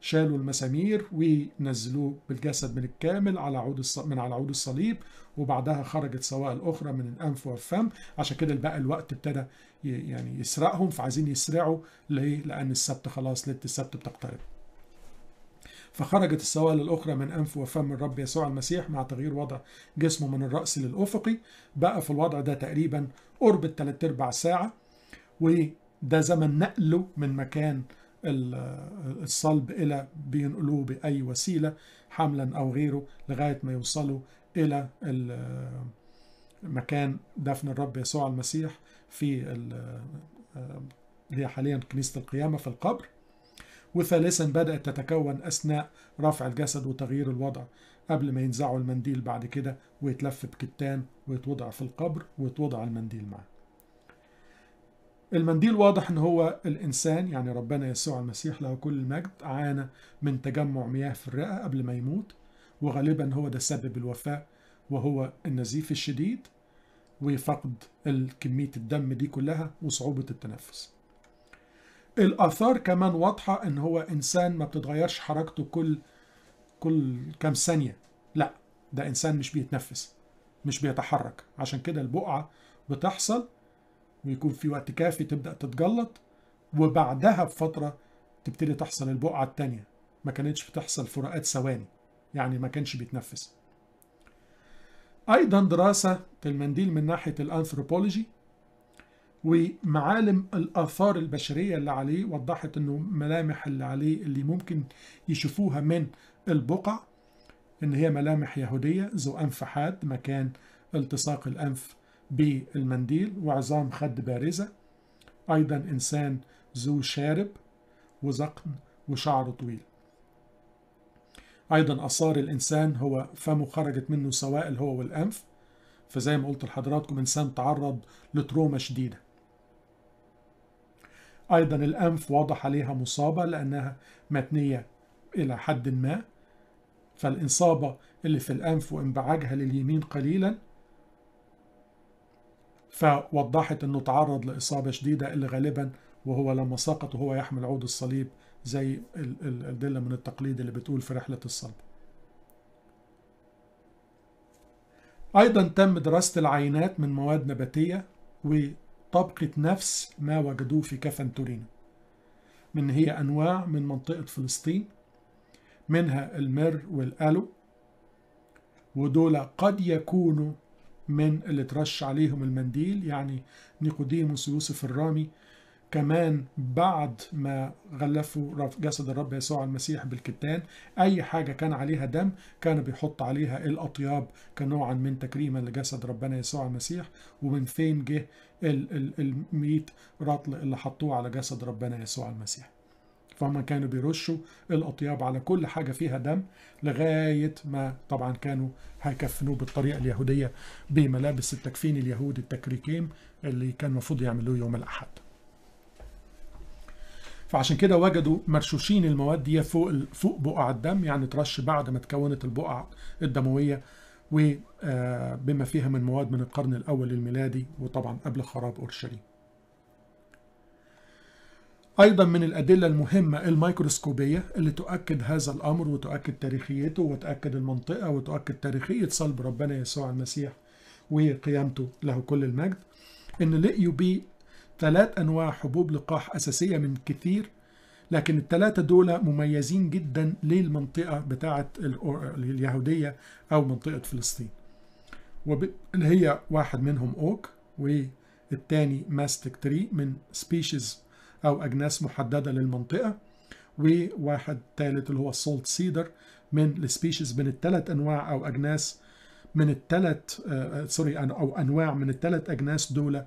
شالوا المسامير ونزلوه بالجسد من الكامل على عود من على عود الصليب وبعدها خرجت سواء الأخرى من الأنف والفم عشان كده بقى الوقت ابتدى يعني يسرقهم فعايزين يسرعوا ليه؟ لأن السبت خلاص ليلة السبت بتقترب فخرجت السوائل الأخرى من أنف وفم الرب يسوع المسيح مع تغيير وضع جسمه من الرأس للأفقي بقى في الوضع ده تقريبا قرب الثلاث أرباع ساعة وده زمن نقله من مكان الصلب إلى بينقلوه بأي وسيلة حملا أو غيره لغاية ما يوصلوا إلى مكان دفن الرب يسوع المسيح في هي حاليا كنيسة القيامة في القبر وثالثا بدأت تتكون أثناء رفع الجسد وتغيير الوضع قبل ما ينزعوا المنديل بعد كده ويتلف بكتان ويتوضع في القبر ويتوضع المنديل معاه المنديل واضح ان هو الانسان يعني ربنا يسوع المسيح له كل المجد عانى من تجمع مياه في الرئه قبل ما يموت وغالبا هو ده سبب الوفاه وهو النزيف الشديد وفقد كميه الدم دي كلها وصعوبه التنفس الاثار كمان واضحه ان هو انسان ما بتتغيرش حركته كل كل كام ثانيه لا ده انسان مش بيتنفس مش بيتحرك عشان كده البقعه بتحصل ويكون في وقت كافي تبدا تتجلط وبعدها بفتره تبتدي تحصل البقعه الثانيه ما كانتش بتحصل فروقات ثواني يعني ما كانش بيتنفس ايضا دراسه المنديل من ناحيه الانثروبولوجي ومعالم الآثار البشرية اللي عليه وضحت أنه ملامح اللي عليه اللي ممكن يشوفوها من البقع أن هي ملامح يهودية ذو أنف حاد مكان التصاق الأنف بالمنديل وعظام خد بارزة أيضا إنسان ذو شارب وزقن وشعر طويل أيضا أثار الإنسان هو فمه خرجت منه سوائل هو والأنف فزي ما قلت لحضراتكم إنسان تعرض لتروما شديدة أيضا الأنف واضح عليها مصابة لأنها متنية إلى حد ما فالإصابة اللي في الأنف وانبعاجها لليمين قليلا فوضحت أنه تعرض لإصابة شديدة اللي غالبا وهو لما سقط وهو يحمل عود الصليب زي الأدلة من التقليد اللي بتقول في رحلة الصلب أيضا تم دراسة العينات من مواد نباتية طبقة نفس ما وجدوه في كفن تورينو من هي أنواع من منطقة فلسطين منها المر والألو ودول قد يكونوا من اللي ترش عليهم المنديل يعني نيقوديموس يوسف الرامي كمان بعد ما غلفوا جسد الرب يسوع المسيح بالكتان أي حاجة كان عليها دم كان بيحط عليها الأطياب كنوعا من تكريما لجسد ربنا يسوع المسيح ومن فين جه الميت رطل اللي حطوه على جسد ربنا يسوع المسيح فهم كانوا بيرشوا الأطياب على كل حاجة فيها دم لغاية ما طبعا كانوا هيكفنوه بالطريقة اليهودية بملابس التكفين اليهودي التكريكيم اللي كان المفروض يعملوه يوم الأحد فعشان كده وجدوا مرشوشين المواد دي فوق فوق بقع الدم يعني ترش بعد ما تكونت البقع الدمويه وبما آه، فيها من مواد من القرن الاول الميلادي وطبعا قبل خراب اورشليم. ايضا من الادله المهمه الميكروسكوبيه اللي تؤكد هذا الامر وتؤكد تاريخيته وتؤكد المنطقه وتؤكد تاريخيه صلب ربنا يسوع المسيح وقيامته له كل المجد ان لقيوا بيه ثلاث أنواع حبوب لقاح أساسية من كثير لكن الثلاثة دول مميزين جدا للمنطقة بتاعة اليهودية أو منطقة فلسطين اللي هي واحد منهم أوك والتاني ماستك تري من سبيشيز أو أجناس محددة للمنطقة وواحد ثالث اللي هو سولت سيدر من السبيشيز من الثلاث أنواع أو أجناس من الثلاث آه، آه، سوري أو أنواع من الثلاث أجناس دول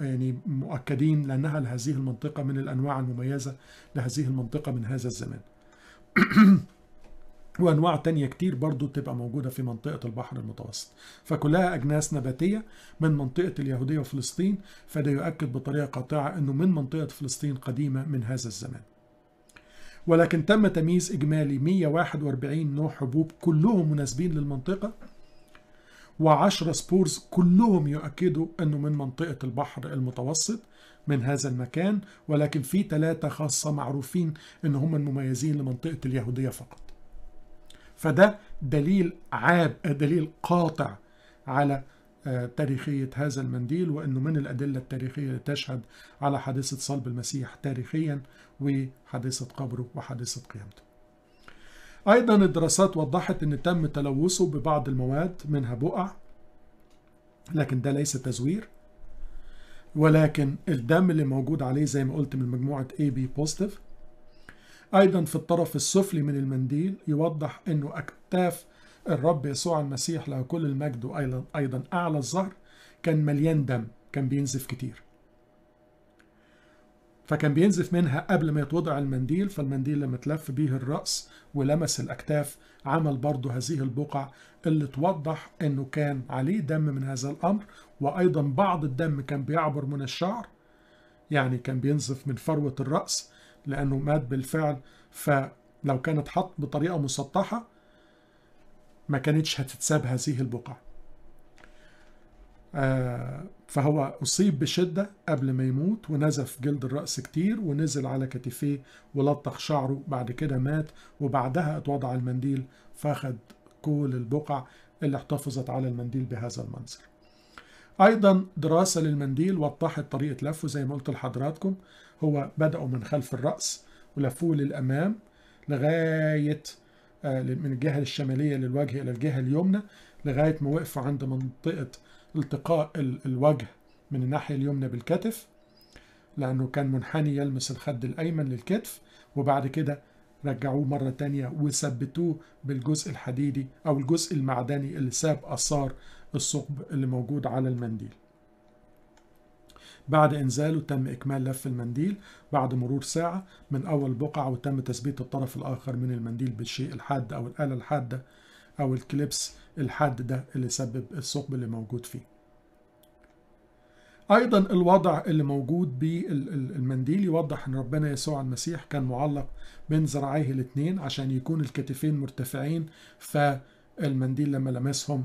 يعني مؤكدين لأنها لهذه المنطقة من الأنواع المميزة لهذه المنطقة من هذا الزمان وأنواع تانية كتير برضو تبقى موجودة في منطقة البحر المتوسط فكلها أجناس نباتية من منطقة اليهودية وفلسطين فده يؤكد بطريقة قاطعة أنه من منطقة فلسطين قديمة من هذا الزمان ولكن تم تمييز إجمالي 141 نوع حبوب كلهم مناسبين للمنطقة وعشرة سبورز كلهم يؤكدوا أنه من منطقة البحر المتوسط من هذا المكان ولكن في ثلاثة خاصة معروفين أن هم المميزين لمنطقة اليهودية فقط فده دليل عاب دليل قاطع على آه، تاريخية هذا المنديل وأنه من الأدلة التاريخية اللي تشهد على حادثة صلب المسيح تاريخيا وحادثة قبره وحادثة قيامته أيضا الدراسات وضحت أن تم تلوثه ببعض المواد منها بقع لكن ده ليس تزوير ولكن الدم اللي موجود عليه زي ما قلت من مجموعة AB بوزيتيف أيضا في الطرف السفلي من المنديل يوضح أنه أكتاف الرب يسوع المسيح له كل المجد وأيضا أعلى الظهر كان مليان دم كان بينزف كتير فكان بينزف منها قبل ما يتوضع المنديل فالمنديل لما تلف بيه الرأس ولمس الأكتاف عمل برضه هذه البقع اللي توضح أنه كان عليه دم من هذا الأمر وأيضا بعض الدم كان بيعبر من الشعر يعني كان بينزف من فروة الرأس لأنه مات بالفعل فلو كانت حط بطريقة مسطحة ما كانتش هتتساب هذه البقع آه فهو أصيب بشدة قبل ما يموت ونزف جلد الرأس كتير ونزل على كتفيه ولطخ شعره بعد كده مات وبعدها اتوضع المنديل فأخد كل البقع اللي احتفظت على المنديل بهذا المنظر أيضا دراسة للمنديل وضحت طريقة لفه زي ما قلت لحضراتكم هو بدأوا من خلف الرأس ولفوه للأمام لغاية آه، من الجهة الشمالية للوجه إلى الجهة اليمنى لغاية ما وقفوا عند منطقة التقاء الوجه من الناحية اليمنى بالكتف لأنه كان منحني يلمس الخد الأيمن للكتف وبعد كده رجعوه مرة تانية وثبتوه بالجزء الحديدي أو الجزء المعدني اللي ساب أثار الثقب اللي موجود على المنديل بعد إنزاله تم إكمال لف المنديل بعد مرور ساعة من أول بقعة وتم تثبيت الطرف الآخر من المنديل بالشيء الحاد أو الآلة الحادة او الكليبس الحاد ده اللي سبب الثقب اللي موجود فيه ايضا الوضع اللي موجود بالمنديل يوضح ان ربنا يسوع المسيح كان معلق بين ذراعيه الاثنين عشان يكون الكتفين مرتفعين فالمنديل لما لمسهم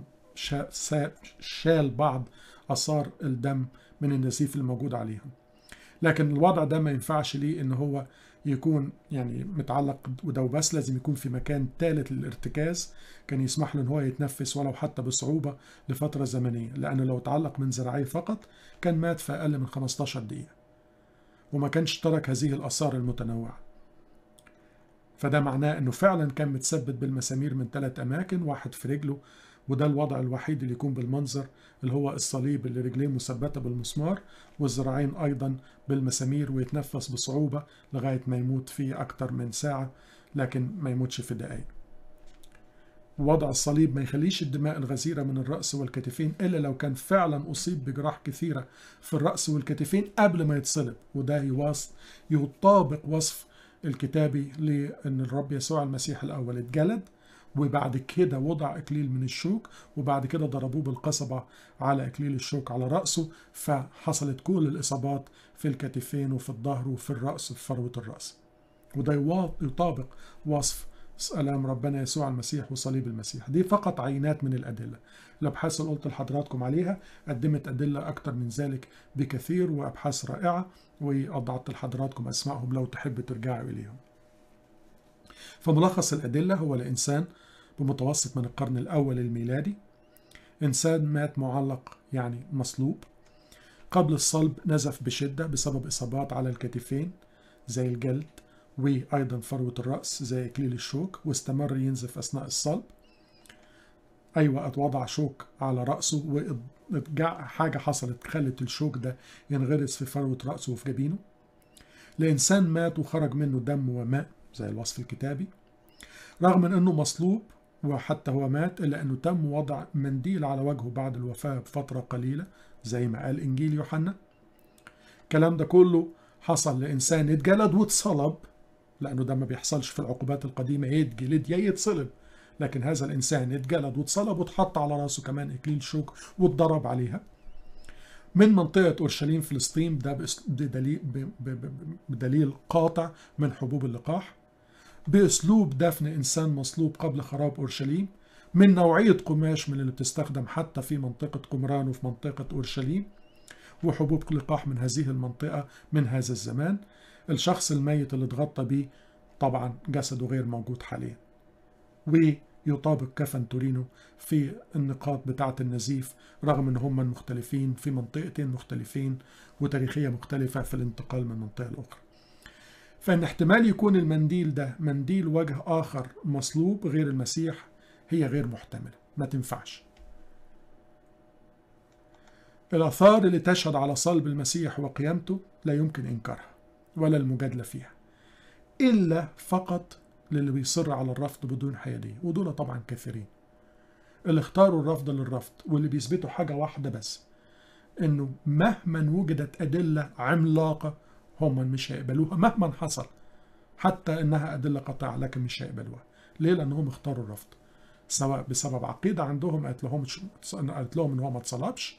شال بعض اثار الدم من النزيف الموجود عليهم لكن الوضع ده ما ينفعش ليه ان هو يكون يعني متعلق وده وبس لازم يكون في مكان ثالث للارتكاز كان يسمح له ان هو يتنفس ولو حتى بصعوبه لفتره زمنيه لانه لو تعلق من ذراعيه فقط كان مات في اقل من 15 دقيقه وما كانش ترك هذه الاثار المتنوعه فده معناه انه فعلا كان متثبت بالمسامير من ثلاث اماكن واحد في رجله وده الوضع الوحيد اللي يكون بالمنظر اللي هو الصليب اللي رجليه مثبته بالمسمار والذراعين ايضا بالمسامير ويتنفس بصعوبه لغايه ما يموت في اكتر من ساعه لكن ما يموتش في دقائق وضع الصليب ما يخليش الدماء الغزيرة من الرأس والكتفين إلا لو كان فعلا أصيب بجراح كثيرة في الرأس والكتفين قبل ما يتصلب وده يواصل يطابق وصف الكتابي لأن الرب يسوع المسيح الأول اتجلد وبعد كده وضع اكليل من الشوك وبعد كده ضربوه بالقصبه على اكليل الشوك على راسه فحصلت كل الاصابات في الكتفين وفي الظهر وفي الراس في فروه الراس وده يطابق وصف سلام ربنا يسوع المسيح وصليب المسيح دي فقط عينات من الادله الابحاث اللي قلت لحضراتكم عليها قدمت ادله اكتر من ذلك بكثير وابحاث رائعه ووضعت لحضراتكم اسمائهم لو تحب ترجعوا اليهم فملخص الادله هو الانسان بمتوسط من القرن الأول الميلادي إنسان مات معلق يعني مصلوب قبل الصلب نزف بشدة بسبب إصابات على الكتفين زي الجلد وأيضا فروة الرأس زي إكليل الشوك واستمر ينزف أثناء الصلب أيوة اتوضع شوك على رأسه وحاجة حصلت خلت الشوك ده ينغرس في فروة رأسه وفي جبينه لإنسان مات وخرج منه دم وماء زي الوصف الكتابي رغم من أنه مصلوب وحتى هو مات إلا أنه تم وضع منديل على وجهه بعد الوفاة بفترة قليلة زي ما قال إنجيل يوحنا الكلام ده كله حصل لإنسان اتجلد واتصلب لأنه ده ما بيحصلش في العقوبات القديمة يتجلد يا يتصلب لكن هذا الإنسان اتجلد واتصلب واتحط على راسه كمان إكليل شوك واتضرب عليها من منطقة أورشليم فلسطين ده بدليل, بدليل قاطع من حبوب اللقاح بأسلوب دفن إنسان مصلوب قبل خراب أورشليم من نوعية قماش من اللي بتستخدم حتى في منطقة قمران وفي منطقة أورشليم وحبوب لقاح من هذه المنطقة من هذا الزمان الشخص الميت اللي اتغطى به طبعا جسده غير موجود حاليا ويطابق كفن تورينو في النقاط بتاعة النزيف رغم ان هم مختلفين في منطقتين مختلفين وتاريخية مختلفة في الانتقال من منطقة لأخرى فإن احتمال يكون المنديل ده منديل وجه آخر مصلوب غير المسيح هي غير محتملة ما تنفعش الآثار اللي تشهد على صلب المسيح وقيامته لا يمكن إنكارها ولا المجادلة فيها إلا فقط للي بيصر على الرفض بدون حيادية ودول طبعا كثيرين اللي اختاروا الرفض للرفض واللي بيثبتوا حاجة واحدة بس إنه مهما وجدت أدلة عملاقة هم مش هيقبلوها مهما حصل حتى انها ادله قاطعه لكن مش هيقبلوها ليه لانهم اختاروا الرفض سواء بسبب عقيده عندهم قالت لهم قالت لهم ان هو ما اتصلبش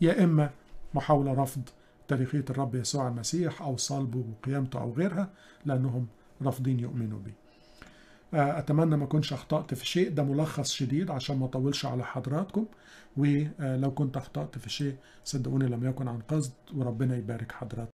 يا اما محاوله رفض تاريخيه الرب يسوع المسيح او صلبه وقيامته او غيرها لانهم رافضين يؤمنوا به آه، اتمنى ما اكونش اخطات في شيء ده ملخص شديد عشان ما اطولش على حضراتكم ولو آه، كنت اخطات في شيء صدقوني لم يكن عن قصد وربنا يبارك حضراتكم